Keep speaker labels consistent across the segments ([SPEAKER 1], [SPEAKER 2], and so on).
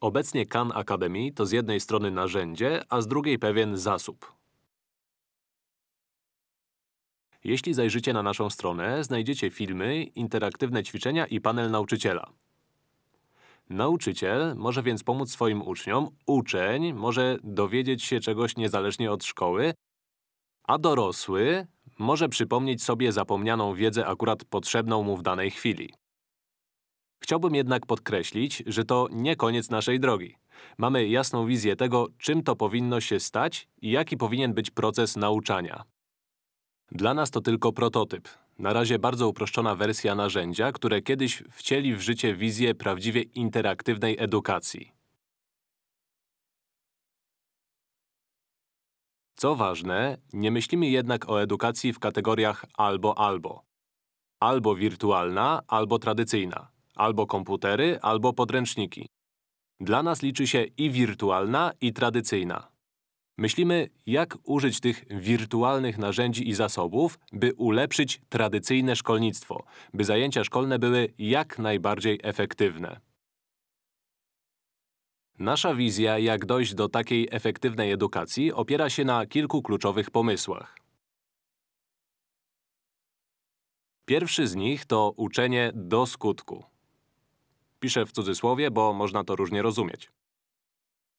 [SPEAKER 1] Obecnie Khan Academy to z jednej strony narzędzie, a z drugiej pewien zasób. Jeśli zajrzycie na naszą stronę, znajdziecie filmy, interaktywne ćwiczenia i panel nauczyciela. Nauczyciel może więc pomóc swoim uczniom, uczeń może dowiedzieć się czegoś niezależnie od szkoły, a dorosły może przypomnieć sobie zapomnianą wiedzę akurat potrzebną mu w danej chwili. Chciałbym jednak podkreślić, że to nie koniec naszej drogi. Mamy jasną wizję tego, czym to powinno się stać i jaki powinien być proces nauczania. Dla nas to tylko prototyp. Na razie bardzo uproszczona wersja narzędzia, które kiedyś wcieli w życie wizję prawdziwie interaktywnej edukacji. Co ważne, nie myślimy jednak o edukacji w kategoriach albo-albo. Albo wirtualna, albo tradycyjna. Albo komputery, albo podręczniki. Dla nas liczy się i wirtualna, i tradycyjna. Myślimy, jak użyć tych wirtualnych narzędzi i zasobów, by ulepszyć tradycyjne szkolnictwo, by zajęcia szkolne były jak najbardziej efektywne. Nasza wizja, jak dojść do takiej efektywnej edukacji, opiera się na kilku kluczowych pomysłach. Pierwszy z nich to uczenie do skutku. Piszę w cudzysłowie, bo można to różnie rozumieć.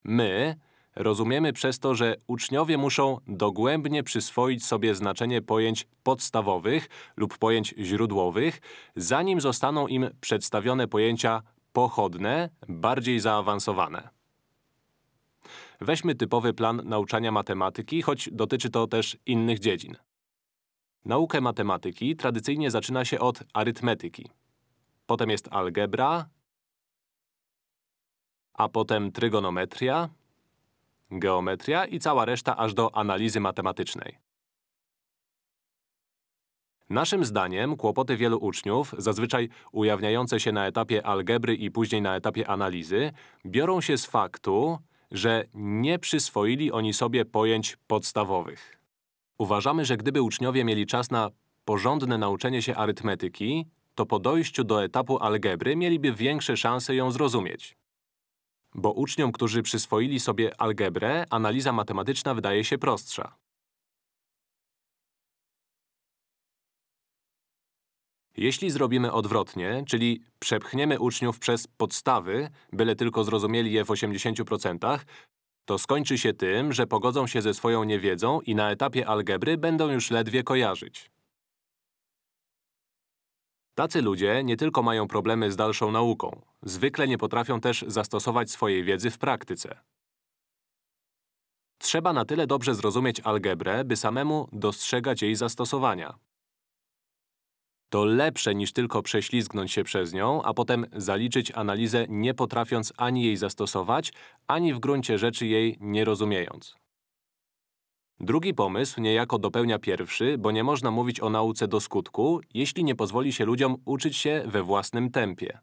[SPEAKER 1] My rozumiemy przez to, że uczniowie muszą dogłębnie przyswoić sobie znaczenie pojęć podstawowych lub pojęć źródłowych, zanim zostaną im przedstawione pojęcia pochodne, bardziej zaawansowane. Weźmy typowy plan nauczania matematyki, choć dotyczy to też innych dziedzin. Naukę matematyki tradycyjnie zaczyna się od arytmetyki. Potem jest algebra, a potem trygonometria, geometria i cała reszta aż do analizy matematycznej. Naszym zdaniem kłopoty wielu uczniów, zazwyczaj ujawniające się na etapie algebry i później na etapie analizy, biorą się z faktu, że nie przyswoili oni sobie pojęć podstawowych. Uważamy, że gdyby uczniowie mieli czas na porządne nauczenie się arytmetyki, to po dojściu do etapu algebry mieliby większe szanse ją zrozumieć. Bo uczniom, którzy przyswoili sobie algebrę, analiza matematyczna wydaje się prostsza. Jeśli zrobimy odwrotnie, czyli przepchniemy uczniów przez podstawy, byle tylko zrozumieli je w 80%, to skończy się tym, że pogodzą się ze swoją niewiedzą i na etapie algebry będą już ledwie kojarzyć. Tacy ludzie nie tylko mają problemy z dalszą nauką, zwykle nie potrafią też zastosować swojej wiedzy w praktyce. Trzeba na tyle dobrze zrozumieć algebrę, by samemu dostrzegać jej zastosowania. To lepsze niż tylko prześlizgnąć się przez nią, a potem zaliczyć analizę nie potrafiąc ani jej zastosować, ani w gruncie rzeczy jej nie rozumiejąc. Drugi pomysł niejako dopełnia pierwszy, bo nie można mówić o nauce do skutku, jeśli nie pozwoli się ludziom uczyć się we własnym tempie.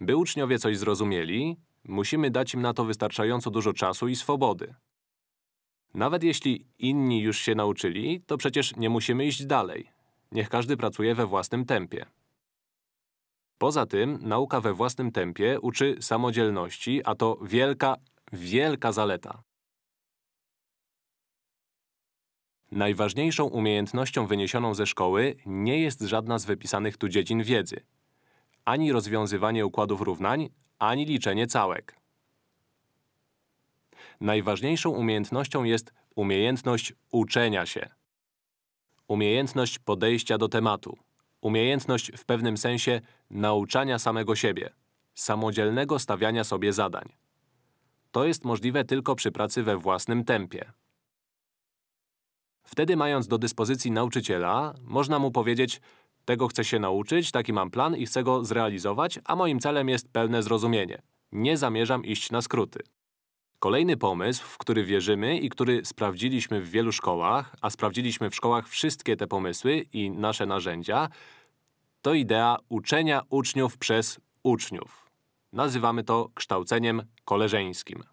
[SPEAKER 1] By uczniowie coś zrozumieli, musimy dać im na to wystarczająco dużo czasu i swobody. Nawet jeśli inni już się nauczyli, to przecież nie musimy iść dalej. Niech każdy pracuje we własnym tempie. Poza tym, nauka we własnym tempie uczy samodzielności, a to wielka wielka zaleta. Najważniejszą umiejętnością wyniesioną ze szkoły nie jest żadna z wypisanych tu dziedzin wiedzy. Ani rozwiązywanie układów równań, ani liczenie całek. Najważniejszą umiejętnością jest umiejętność uczenia się. Umiejętność podejścia do tematu. Umiejętność w pewnym sensie nauczania samego siebie. Samodzielnego stawiania sobie zadań. To jest możliwe tylko przy pracy we własnym tempie. Wtedy mając do dyspozycji nauczyciela, można mu powiedzieć tego chcę się nauczyć, taki mam plan i chcę go zrealizować, a moim celem jest pełne zrozumienie. Nie zamierzam iść na skróty. Kolejny pomysł, w który wierzymy i który sprawdziliśmy w wielu szkołach, a sprawdziliśmy w szkołach wszystkie te pomysły i nasze narzędzia, to idea uczenia uczniów przez uczniów. Nazywamy to kształceniem koleżeńskim.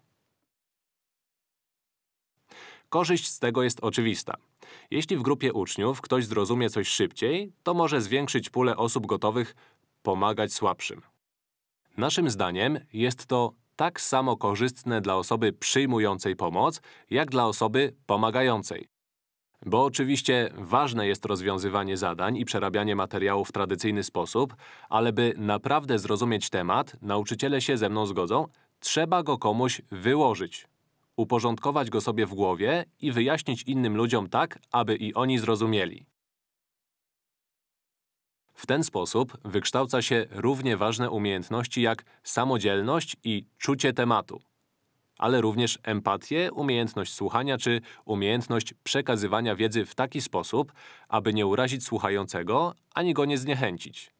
[SPEAKER 1] Korzyść z tego jest oczywista. Jeśli w grupie uczniów ktoś zrozumie coś szybciej, to może zwiększyć pulę osób gotowych pomagać słabszym. Naszym zdaniem jest to tak samo korzystne dla osoby przyjmującej pomoc, jak dla osoby pomagającej. Bo oczywiście ważne jest rozwiązywanie zadań i przerabianie materiału w tradycyjny sposób, ale by naprawdę zrozumieć temat, nauczyciele się ze mną zgodzą, trzeba go komuś wyłożyć. Uporządkować go sobie w głowie i wyjaśnić innym ludziom tak, aby i oni zrozumieli. W ten sposób wykształca się równie ważne umiejętności jak samodzielność i czucie tematu ale również empatię, umiejętność słuchania czy umiejętność przekazywania wiedzy w taki sposób, aby nie urazić słuchającego ani go nie zniechęcić.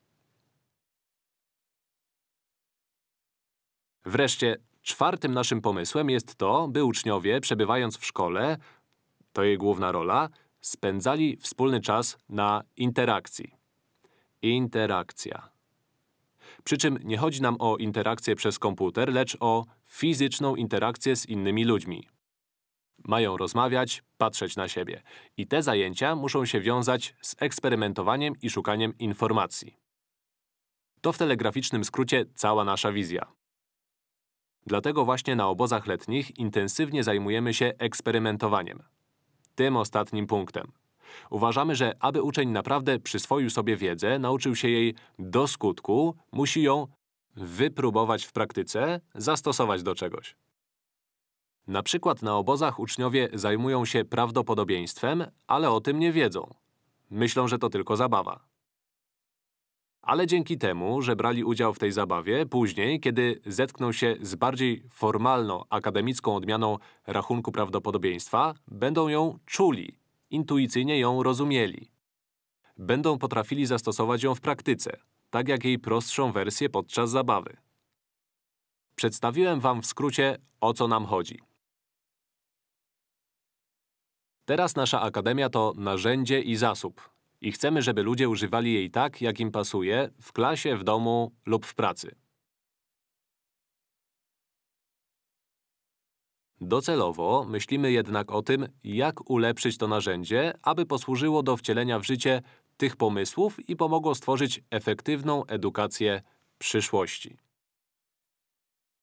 [SPEAKER 1] Wreszcie, czwartym naszym pomysłem jest to, by uczniowie, przebywając w szkole, to jej główna rola, spędzali wspólny czas na interakcji. Interakcja. Przy czym nie chodzi nam o interakcję przez komputer, lecz o fizyczną interakcję z innymi ludźmi. Mają rozmawiać, patrzeć na siebie. I te zajęcia muszą się wiązać z eksperymentowaniem i szukaniem informacji. To w telegraficznym skrócie cała nasza wizja. Dlatego właśnie na obozach letnich intensywnie zajmujemy się eksperymentowaniem. Tym ostatnim punktem. Uważamy, że aby uczeń naprawdę przyswoił sobie wiedzę, nauczył się jej do skutku, musi ją wypróbować w praktyce, zastosować do czegoś. Na przykład na obozach uczniowie zajmują się prawdopodobieństwem, ale o tym nie wiedzą. Myślą, że to tylko zabawa. Ale dzięki temu, że brali udział w tej zabawie, później, kiedy zetkną się z bardziej formalno-akademicką odmianą rachunku prawdopodobieństwa, będą ją czuli, intuicyjnie ją rozumieli. Będą potrafili zastosować ją w praktyce, tak jak jej prostszą wersję podczas zabawy. Przedstawiłem wam w skrócie, o co nam chodzi. Teraz nasza Akademia to narzędzie i zasób. I chcemy, żeby ludzie używali jej tak, jak im pasuje, w klasie, w domu lub w pracy. Docelowo myślimy jednak o tym, jak ulepszyć to narzędzie, aby posłużyło do wcielenia w życie tych pomysłów i pomogło stworzyć efektywną edukację przyszłości.